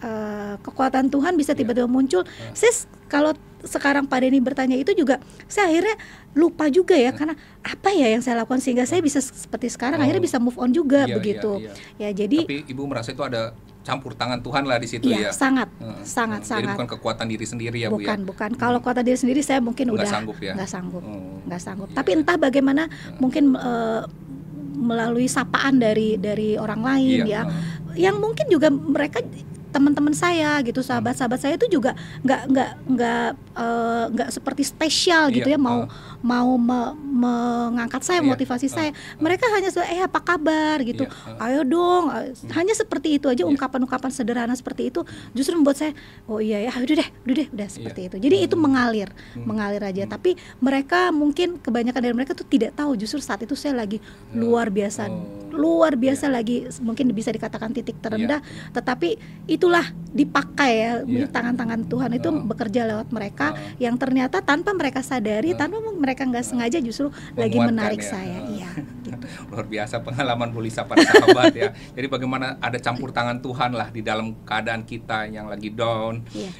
uh, kekuatan Tuhan bisa iya. tiba-tiba yeah. muncul. Uh. Sis kalau sekarang Pak Denny bertanya itu juga saya akhirnya lupa juga ya iya. karena apa ya yang saya lakukan sehingga saya iya. bisa seperti sekarang oh. akhirnya bisa move on juga yeah, begitu Yeah, yeah. ya jadi tapi ibu merasa itu ada campur tangan Tuhan lah di situ ya. ya. Sangat, hmm. sangat, hmm. sangat. bukan kekuatan diri sendiri ya, bukan, Bu ya. Bukan, hmm. Kalau kekuatan diri sendiri saya mungkin nggak udah sanggup ya. Nggak sanggup, hmm. nggak sanggup. Yeah. Tapi entah bagaimana hmm. mungkin uh, melalui sapaan dari dari orang lain yeah. ya, hmm. yang mungkin juga mereka teman-teman saya gitu hmm. sahabat-sahabat saya itu juga nggak nggak nggak eh, nggak uh, seperti spesial gitu yeah. ya mau uh mau me mengangkat saya, yeah. motivasi uh, saya. Ah. Mereka uh, hanya eh apa kabar gitu. Yeah. Iya, uh, Ayo dong. Ah, hmm. Hanya seperti itu aja iya. ungkapan-ungkapan yeah. sederhana seperti itu justru membuat saya oh iya ya udah deh, udah deh, udah iya. seperti yeah. itu. Jadi hmm. itu mengalir, hmm. mengalir aja. Hmm. Tapi mereka mungkin kebanyakan dari mereka tuh tidak tahu justru saat itu saya lagi oh. luar biasa. Oh. Luar biasa yeah. lagi mungkin bisa dikatakan titik terendah, yeah. tetapi itulah dipakai ya tangan tangan-tangan Tuhan itu oh. bekerja lewat mereka oh. yang ternyata tanpa mereka sadari, tanpa mereka mereka nggak sengaja justru lagi menarik ya. saya. <laughs> Iya. Gitu. <laughs> Luar biasa pengalaman Bulisa para sahabat ya. <laughs> Jadi bagaimana ada campur tangan Tuhan lah di dalam keadaan kita yang lagi down. Iya.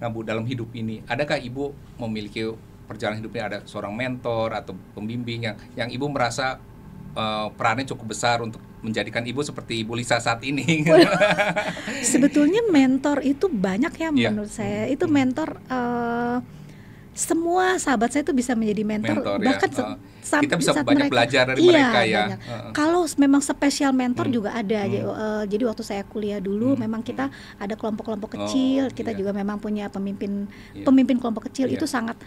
Nah Bu dalam hidup ini, adakah Ibu memiliki perjalanan hidupnya ada seorang mentor atau pembimbing yang yang Ibu merasa uh, perannya cukup besar untuk menjadikan ibu seperti ibu Lisa saat ini. Sebetulnya mentor itu banyak ya iya. menurut yeah. saya. Itu hmm. mentor uh, semua sahabat saya itu bisa menjadi mentor, mentor ya. bahkan uh, kita bisa saat banyak mereka, belajar dari iya, mereka ya. Kalau memang spesial mentor hmm. juga ada. Hmm. Jadi, uh, jadi waktu saya kuliah dulu hmm. memang kita hmm. ada kelompok-kelompok oh, kecil, kita yeah. juga memang punya pemimpin yeah. pemimpin kelompok kecil yeah. itu sangat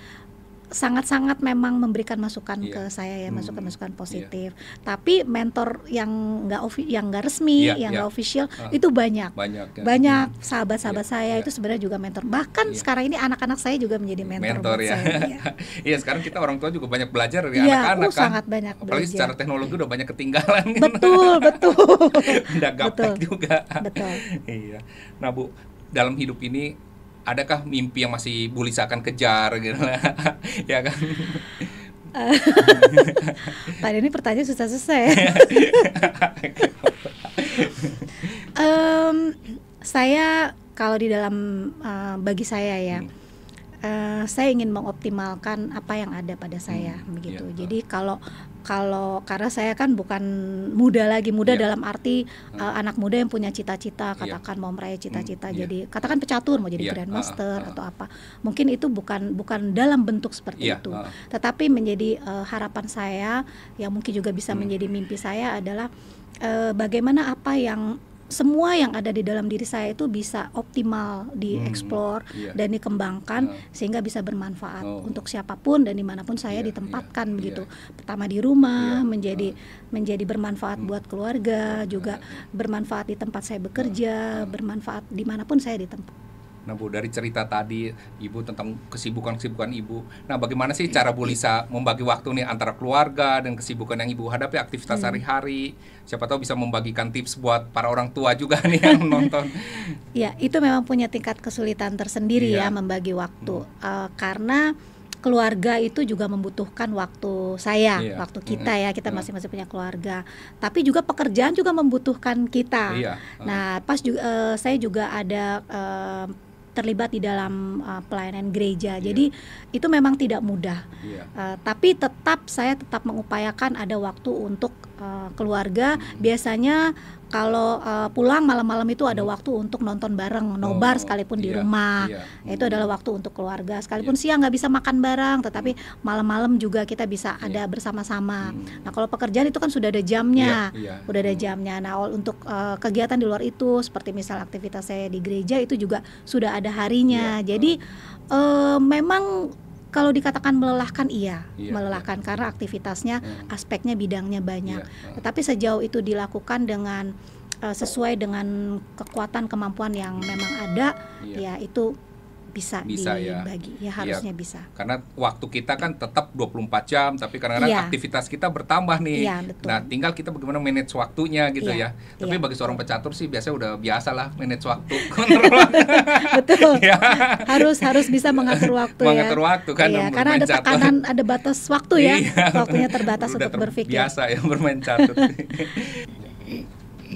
sangat-sangat memang memberikan masukan yeah. ke saya ya hmm, masukan-masukan iya. positif. Yeah. Tapi mentor yang nggak yang nggak resmi, yeah, yang iya. nggak yeah. official uh, itu banyak. Banyak. Ya. Banyak hmm. sahabat-sahabat yeah, saya yeah. itu sebenarnya juga mentor. Bahkan yeah. sekarang ini anak-anak saya juga menjadi mentor. Mentor ya. Iya, <laughs> ya, sekarang kita orang tua juga banyak belajar dari yeah, uh, anak-anak uh, kan. sangat banyak Apalagi belajar. secara teknologi udah banyak ketinggalan. <laughs> Betul, betul. tidak <laughs> gaptek betul. juga. Betul. iya. Nah, Bu, dalam hidup ini adakah mimpi yang masih bulis akan kejar gitu <laughs> ya kan Pak eh, <laughs> ini pertanyaan susah selesai um, <laughs> saya kalau di dalam uh, bagi saya ya. Hmm uh, saya ingin mengoptimalkan apa yang ada pada saya hmm, begitu. Yeah. Jadi kalau kalau karena saya kan bukan muda lagi, muda yeah. dalam arti uh, anak muda yang punya cita-cita, iya. katakan yeah. mau meraih hmm, cita-cita hmm. jadi yeah. katakan pecatur mau jadi yeah. grandmaster ah, uh, ah. uh, atau apa. Mungkin itu bukan bukan dalam bentuk seperti yeah. itu. Uh. Tetapi menjadi uh, harapan saya yang mungkin juga bisa hmm. menjadi mimpi saya adalah bagaimana apa yang semua yang ada di dalam diri saya itu bisa optimal dieksplor hmm, iya. dan dikembangkan iya. sehingga bisa bermanfaat oh. untuk siapapun dan dimanapun saya yeah, iya, ditempatkan yeah, begitu yeah. pertama di rumah yeah. menjadi uh. menjadi bermanfaat hmm. buat keluarga juga iya, bermanfaat di tempat saya bekerja uh. bermanfaat dimanapun saya ditempat Nah Bu, dari cerita tadi Ibu tentang kesibukan-kesibukan Ibu. Nah bagaimana sih cara Bu Lisa membagi waktu nih antara keluarga dan kesibukan yang Ibu hadapi, aktivitas hmm. sehari-hari? Hmm. Hari Siapa tahu bisa membagikan tips buat para orang tua juga <laughs> nih yang nonton. ya, itu memang punya tingkat kesulitan tersendiri iya. ya membagi waktu. Hmm. Uh, karena keluarga itu juga membutuhkan waktu saya, iya. waktu hmm. kita ya, kita hmm. masing-masing punya keluarga. Tapi juga pekerjaan juga membutuhkan kita. Iya. Nah, pas juga uh, eh, saya juga ada uh, terlibat di dalam uh, pelayanan gereja. Yeah. Jadi itu memang tidak mudah. Yeah. Uh, tapi tetap saya tetap mengupayakan ada waktu untuk Eh, keluarga biasanya kalau uh, pulang malam-malam itu ada hmm. waktu untuk nonton bareng nobar oh, sekalipun iya, di rumah iya. Nah, itu adalah waktu untuk keluarga sekalipun iya. siang nggak bisa makan bareng tetapi hmm. malam-malam juga kita bisa iya. ada bersama-sama hmm. nah kalau pekerjaan itu kan sudah ada jamnya iya, iya. udah ada hmm. jamnya nah untuk uh, kegiatan di luar itu seperti misal aktivitas saya di gereja itu juga sudah ada harinya iya. jadi uh, memang kalau dikatakan melelahkan iya, iya melelahkan iya. karena aktivitasnya iya. aspeknya bidangnya banyak. Iya, iya. Tetapi sejauh itu dilakukan dengan uh, sesuai dengan kekuatan kemampuan yang memang ada, iya. ya itu bisa, bisa ya. dibagi ya, ya harusnya ya. bisa. Karena waktu kita kan tetap 24 jam, tapi kadang-kadang ya. aktivitas kita bertambah nih. Ya, betul. Nah, tinggal kita bagaimana manage waktunya gitu ya. ya. Tapi ya. bagi seorang pecatur sih biasanya udah biasa lah manage waktu. <laughs> <laughs> betul. ya. Harus harus bisa mengatur waktu ya. Mengatur waktu kan. Ya, karena ada tekanan, ada batas waktu ya. <laughs> ya. Waktunya terbatas udah untuk ter berpikir. Biasa ya bermain catur.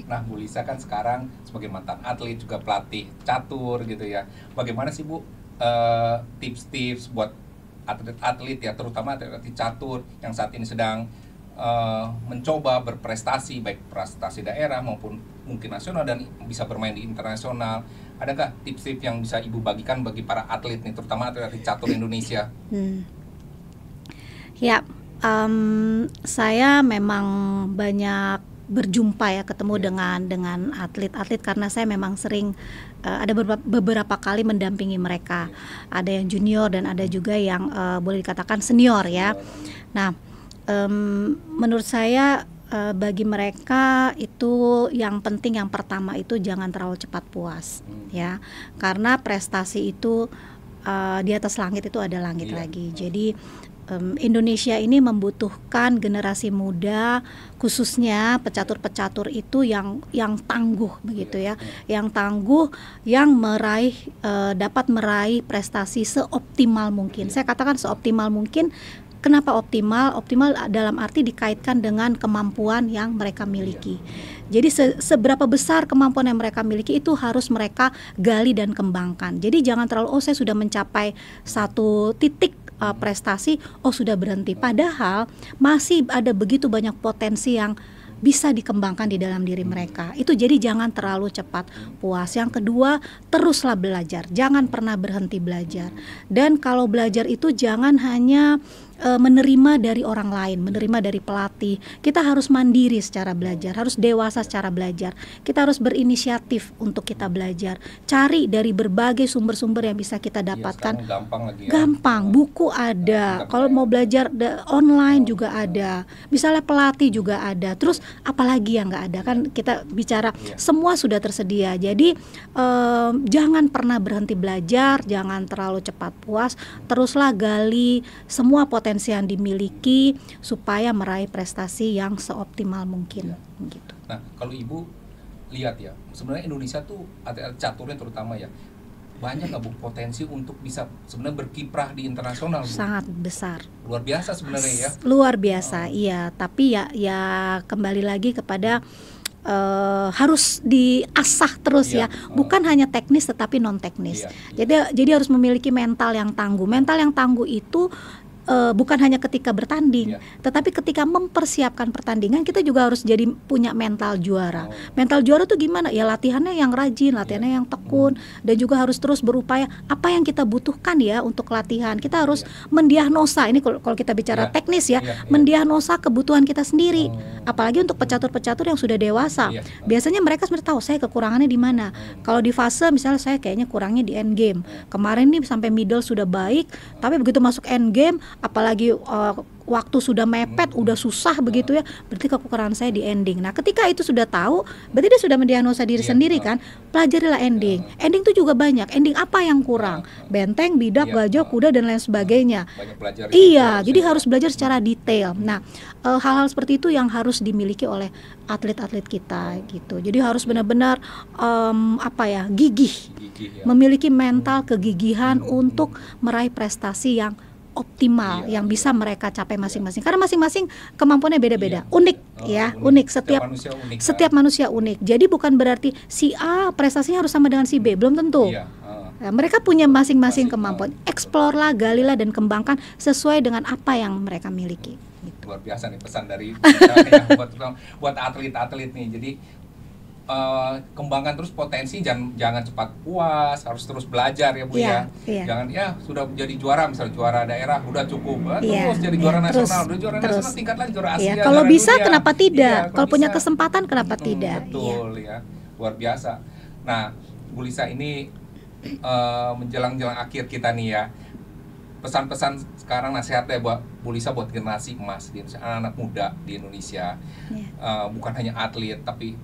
Nah, Bu Lisa kan sekarang sebagai mantan atlet juga pelatih catur gitu ya. Bagaimana sih Bu eh, tips-tips uh, buat atlet-atlet ya, terutama atlet-atlet catur yang saat ini sedang uh, mencoba berprestasi baik prestasi daerah maupun mungkin nasional dan bisa bermain di internasional. Adakah tips-tips yang bisa Ibu bagikan bagi para atlet nih, terutama atlet-atlet catur Indonesia? Hmm. Ya, um, saya memang banyak berjumpa ya ketemu yeah. dengan dengan atlet-atlet karena saya memang sering uh, ada beberapa, beberapa kali mendampingi mereka. Yeah. Ada yang junior dan ada juga yang uh, boleh dikatakan senior ya. Yeah. Nah, um, menurut saya uh, bagi mereka itu yang penting yang pertama itu jangan terlalu cepat puas mm. ya. Karena prestasi itu uh, di atas langit itu ada langit yeah. lagi. Iya. Jadi um, Indonesia ini membutuhkan generasi muda khususnya pecatur-pecatur itu yang yang tangguh begitu ya, iya, iya. yang tangguh yang meraih uh, dapat meraih prestasi seoptimal mungkin. Iya. Saya katakan seoptimal mungkin Kenapa optimal? Optimal dalam arti dikaitkan dengan kemampuan yang mereka miliki. Jadi se seberapa besar kemampuan yang mereka miliki itu harus mereka gali dan kembangkan. Jadi jangan terlalu oh saya sudah mencapai satu titik uh, prestasi, oh sudah berhenti. Padahal masih ada begitu banyak potensi yang bisa dikembangkan di dalam diri mereka. Itu jadi jangan terlalu cepat puas. Yang kedua, teruslah belajar. Jangan pernah berhenti belajar. Dan kalau belajar itu jangan hanya e, menerima dari orang lain, menerima dari pelatih. Kita harus mandiri secara belajar, harus dewasa secara belajar. Kita harus berinisiatif untuk kita belajar. Cari dari berbagai sumber-sumber yang bisa kita iya, dapatkan. Ya, gampang lagi. Ya. buku ada. Kalau ya. mau belajar online oh, juga ada. Misalnya pelatih juga ada. Terus apalagi yang nggak ada kan iya. kita bicara ya. semua sudah tersedia. Jadi e, jangan pernah berhenti belajar, jangan terlalu cepat puas. Teruslah gali semua potensi potensi yang dimiliki supaya meraih prestasi yang seoptimal mungkin ya. gitu. Nah, kalau Ibu lihat ya, sebenarnya Indonesia tuh atlet caturnya terutama ya banyak nggak bu potensi untuk bisa sebenarnya berkiprah di internasional bu? sangat besar luar biasa sebenarnya ya <laughs> luar biasa oh. iya tapi ya ya kembali lagi kepada uh, harus diasah terus iya, ya bukan uh, hanya teknis tetapi non teknis iya, iya, jadi iya. jadi harus memiliki mental yang tangguh mental yang tangguh itu uh, bukan hanya ketika bertanding, yeah. tetapi ketika mempersiapkan pertandingan kita juga harus jadi punya mental juara. Oh. Mental juara tuh gimana? Ya latihannya yang rajin, latihannya yeah. yang tekun mm. dan juga harus terus berupaya apa yang kita butuhkan ya untuk latihan. Kita harus yeah. mendiagnosa ini kalau kita bicara yeah. teknis ya, yeah. Iya. mendiagnosa kebutuhan kita sendiri. Oh. Apalagi untuk pecatur-pecatur yang sudah dewasa. Yeah. Biasanya mereka sudah tahu saya kekurangannya di mana. Mm. Kalau di fase misalnya saya kayaknya kurangnya di end game. Kemarin nih sampai middle sudah baik, tapi begitu masuk end game apalagi uh, waktu sudah mepet, hmm. udah susah hmm. begitu ya, berarti kekurangan saya di ending. Nah, ketika itu sudah tahu, berarti dia sudah mendiagnosa diri yeah. sendiri kan? Pelajarilah iya. ending. Ending itu juga banyak. Ending apa yang kurang? Iya. Benteng, bidak, yeah. gajah, kuda dan lain sebagainya. Iya, jadi harus belajar secara detail. Nah, eh, hal-hal seperti itu yang harus dimiliki oleh atlet-atlet kita gitu. Jadi harus benar-benar um, apa ya, gigih. gigih ya. Memiliki mental hmm. kegigihan hmm. untuk meraih prestasi yang optimal iya. yang bisa mereka capai masing-masing karena masing-masing kemampuannya beda-beda iya. unik oh, ya unik, unik. setiap manusia unik, kan? setiap kan? manusia unik jadi bukan berarti si A prestasinya harus sama dengan si B belum tentu iya. uh. mereka punya masing-masing kemampuan eksplorlah galilah dan kembangkan sesuai dengan apa yang mereka miliki gitu. luar biasa nih pesan dari ya, <laughs> buat buat atlet-atlet nih jadi Eh, kembangkan terus potensi jangan jangan cepat puas harus terus belajar ya bu yeah, ya yeah. jangan ya sudah jadi juara misal juara daerah udah cukup yeah, iya, terus jadi iya, juara yeah, nasional terus, juara terus. nasional tingkat lagi juara iya, Asia yeah, kalau bisa dunia. kenapa tidak yeah, kalau, kalau punya kesempatan kenapa hmm, tidak betul yeah. ya luar biasa nah bu Lisa ini uh, menjelang-jelang akhir kita nih ya pesan-pesan sekarang nasihatnya buat Bu Lisa buat generasi emas di Indonesia anak-anak muda di Indonesia yeah. uh, bukan hanya atlet tapi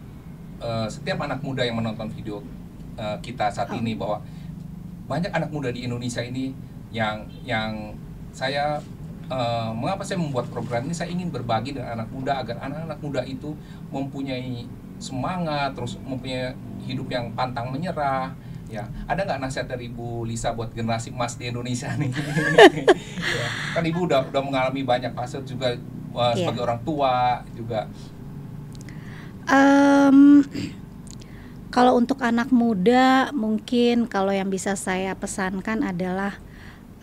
Eh, setiap anak muda yang menonton video uh, kita saat ini bahwa banyak anak muda di Indonesia ini yang yang saya uh, mengapa saya membuat program ini saya ingin berbagi dengan anak muda agar anak-anak muda itu mempunyai semangat terus mempunyai hidup yang pantang menyerah ya ada nggak nasihat dari Ibu Lisa buat generasi emas di Indonesia nih <laughs> ya. kan ibu udah udah mengalami banyak fase juga uh, yeah. sebagai orang tua juga Um, kalau untuk anak muda mungkin kalau yang bisa saya pesankan adalah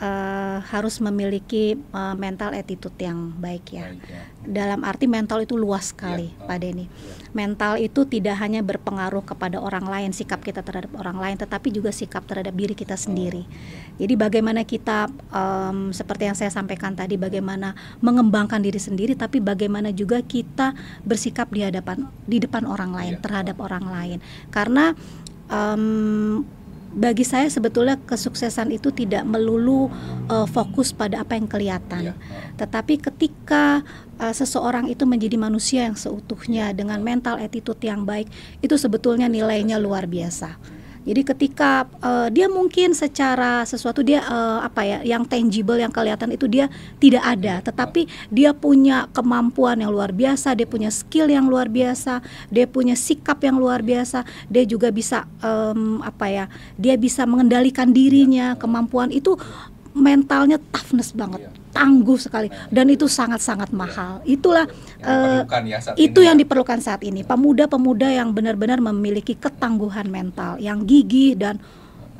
uh, harus memiliki uh, mental attitude yang baik ya. baik ya. Dalam arti mental itu luas sekali, ya. Pak ya. Denny. Ya. Mental itu tidak hanya berpengaruh kepada orang lain, sikap kita terhadap orang lain, tetapi juga sikap terhadap diri kita sendiri. Oh. Ya. Jadi bagaimana kita um, seperti yang saya sampaikan tadi, bagaimana mengembangkan diri sendiri, tapi bagaimana juga kita bersikap di hadapan di depan orang lain ya. terhadap orang lain. Karena um, bagi saya sebetulnya kesuksesan itu tidak melulu uh, fokus pada apa yang kelihatan. Yeah. Tetapi ketika uh, seseorang itu menjadi manusia yang seutuhnya iya. dengan mental attitude yang baik, itu sebetulnya nilainya luar biasa. Jadi ketika uh, dia mungkin secara sesuatu dia uh, apa ya yang tangible yang kelihatan itu dia tidak ada, iya. tetapi dia punya kemampuan yang luar biasa, dia punya skill yang luar biasa, dia punya sikap yang luar biasa, dia juga bisa um, apa ya, dia bisa mengendalikan iya. dirinya, kemampuan itu mentalnya toughness banget, iya. tangguh sekali nah, dan itu sangat-sangat iya. mahal. Itulah yang uh, ya itu ini. yang ya. diperlukan saat ini. Pemuda-pemuda yang benar-benar memiliki ketangguhan mental, yang gigih dan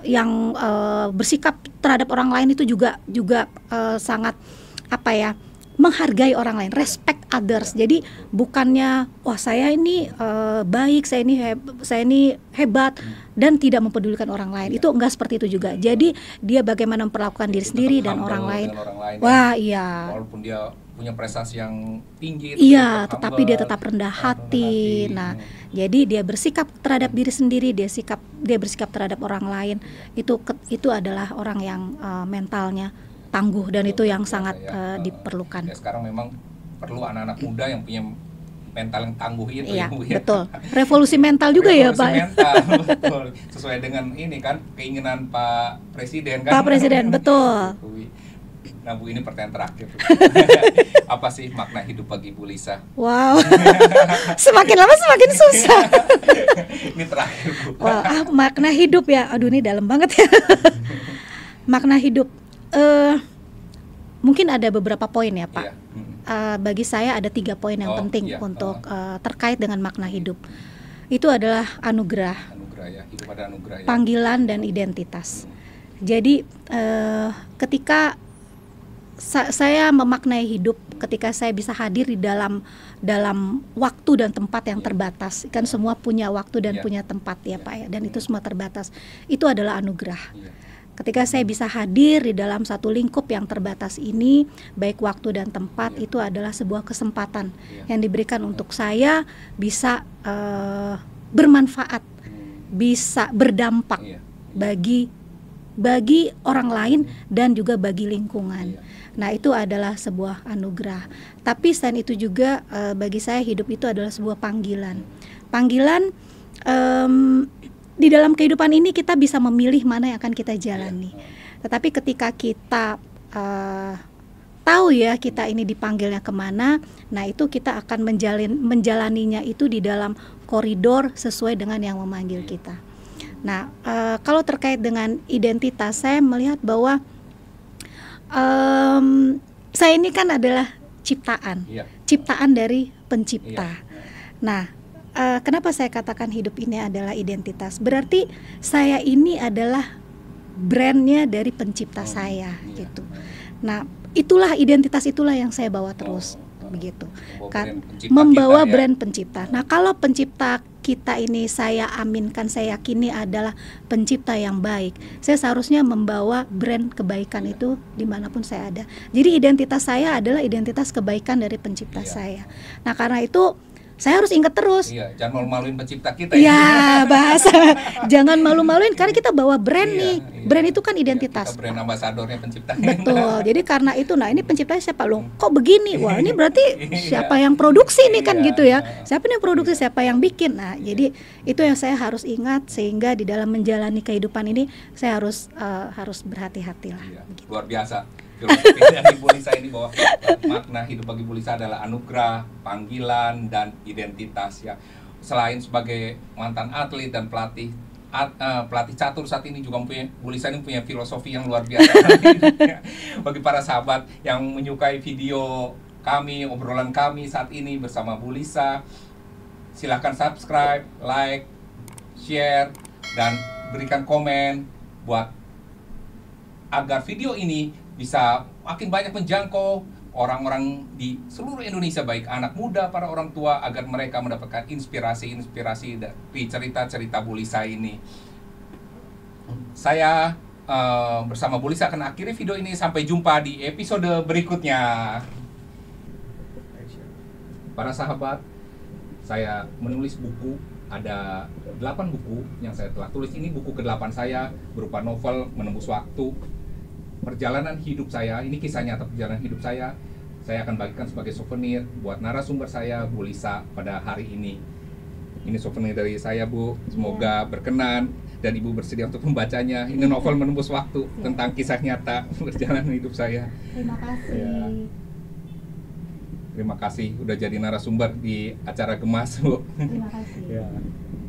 yang uh, bersikap terhadap orang lain itu juga juga uh, sangat apa ya? menghargai orang lain, respect others. Jadi bukannya wah saya ini uh, baik, saya ini saya ini hebat hmm. dan tidak mempedulikan orang lain. Ya. Itu enggak seperti itu juga. Jadi dia bagaimana memperlakukan diri sendiri dan orang lain. orang lain. Ya. Wah, iya. Walaupun dia punya prestasi yang tinggi. Iya, tetapi humble, dia tetap rendah hati. hati. Nah, hmm. jadi dia bersikap terhadap diri sendiri, dia sikap dia bersikap terhadap orang lain. Iya. Itu itu adalah orang yang uh, mentalnya tangguh dan itu yang sangat ya. uh, diperlukan. Ya, sekarang memang perlu anak-anak muda yang punya mental yang tangguh itu iya, ya, ya. betul. Revolusi mental juga ya, Revolusi ya, Pak. mental, <laughs> betul. Sesuai dengan ini kan keinginan Pak Presiden kan. Pak Presiden, betul. Gitu, ya. Nah, Bu ini pertanyaan terakhir. <laughs> Apa sih makna hidup bagi Bu Lisa? Wow. <laughs> semakin lama semakin susah. ini terakhir, Bu. Wow, ah, makna hidup ya. Aduh, ini dalam banget ya. makna hidup uh, mungkin ada beberapa poin ya Pak. Yeah. Iya. Uh, bagi saya ada tiga poin yang oh, penting yeah. untuk uh, terkait dengan makna hidup. Itu adalah anugerah, anugerah ya. hidup ada anugerah ya. panggilan dan identitas. Jadi uh, ketika sa saya memaknai hidup ketika saya bisa hadir di dalam dalam waktu dan tempat yang iya. terbatas kan semua punya waktu dan yeah. punya tempat ya yeah. pak ya dan yeah. itu semua terbatas itu adalah anugerah yeah ketika saya bisa hadir di dalam satu lingkup yang terbatas ini, baik waktu dan tempat iya. itu adalah sebuah kesempatan iya. yang diberikan untuk saya bisa uh, bermanfaat, hmm. bisa berdampak iya. bagi bagi orang lain dan juga bagi lingkungan. Nah, itu adalah sebuah anugerah. Tapi selain itu juga uh, bagi saya hidup itu adalah sebuah panggilan. Panggilan um, di dalam kehidupan ini kita bisa memilih mana yang akan kita jalani. Tetapi ketika kita uh, tahu ya kita ini dipanggilnya kemana, nah itu kita akan menjalin, menjalaninya itu di dalam koridor sesuai dengan yang memanggil iya. kita. Nah, uh, kalau terkait dengan identitas, saya melihat bahwa um, saya ini kan adalah ciptaan, iya. ciptaan dari pencipta. Iya. Nah, uh, kenapa saya katakan hidup ini adalah identitas? Berarti saya ini adalah brandnya dari pencipta oh, saya iya. gitu. Nah itulah identitas itulah yang saya bawa terus oh, oh, oh. begitu kan Membawa kan membawa ya. kita, brand pencipta. Nah kalau pencipta kita ini saya aminkan saya yakini adalah pencipta yang baik saya seharusnya membawa brand kebaikan ya. itu dimanapun saya ada jadi identitas saya adalah identitas kebaikan dari pencipta ya. saya nah karena itu saya harus ingat terus. Iya, jangan malu-maluin pencipta kita. Ya. Iya, ya, bahasa. <laughs> jangan malu-maluin karena kita bawa brand iya, nih. Iya. Brand itu kan identitas. Iya, kita brand ambasadornya pencipta. Betul. Jadi karena itu, nah ini penciptanya siapa loh? Kok begini? Wah, ini <laughs> berarti iya. siapa yang produksi nih kan iya. gitu ya? Siapa yang produksi? Iya. Siapa yang bikin? Nah, jadi itu yang saya harus ingat sehingga di dalam menjalani kehidupan ini saya harus uh, harus berhati-hatilah. Iya. Gitu. Luar biasa <laughs> dari Bulisa ini bahwa makna hidup bagi Bulisa adalah anugerah, panggilan, dan identitas ya. Selain sebagai mantan atlet dan pelatih at, uh, pelatih catur saat ini juga punya Bulisa ini punya filosofi yang luar biasa <laughs> bagi para sahabat yang menyukai video kami obrolan kami saat ini bersama Bulisa silahkan subscribe like share dan berikan komen buat agar video ini bisa makin banyak menjangkau orang-orang di seluruh Indonesia baik anak muda para orang tua agar mereka mendapatkan inspirasi-inspirasi dari cerita-cerita Bulisa ini. Saya uh, bersama Bulisa akan akhiri video ini sampai jumpa di episode berikutnya. Para sahabat, saya menulis buku ada 8 buku yang saya telah tulis ini buku ke-8 saya berupa novel Menembus Waktu perjalanan hidup saya, ini kisah nyata perjalanan hidup saya, saya akan bagikan sebagai souvenir buat narasumber saya, Bu Lisa, pada hari ini. Ini souvenir dari saya, Bu. Semoga yeah. berkenan dan Ibu bersedia untuk membacanya. Ini iya. novel menembus waktu yeah. tentang kisah nyata <laughs> perjalanan hidup saya. Terima kasih. Ya. Terima kasih udah jadi narasumber di acara Gemas, Bu. Terima kasih. ya.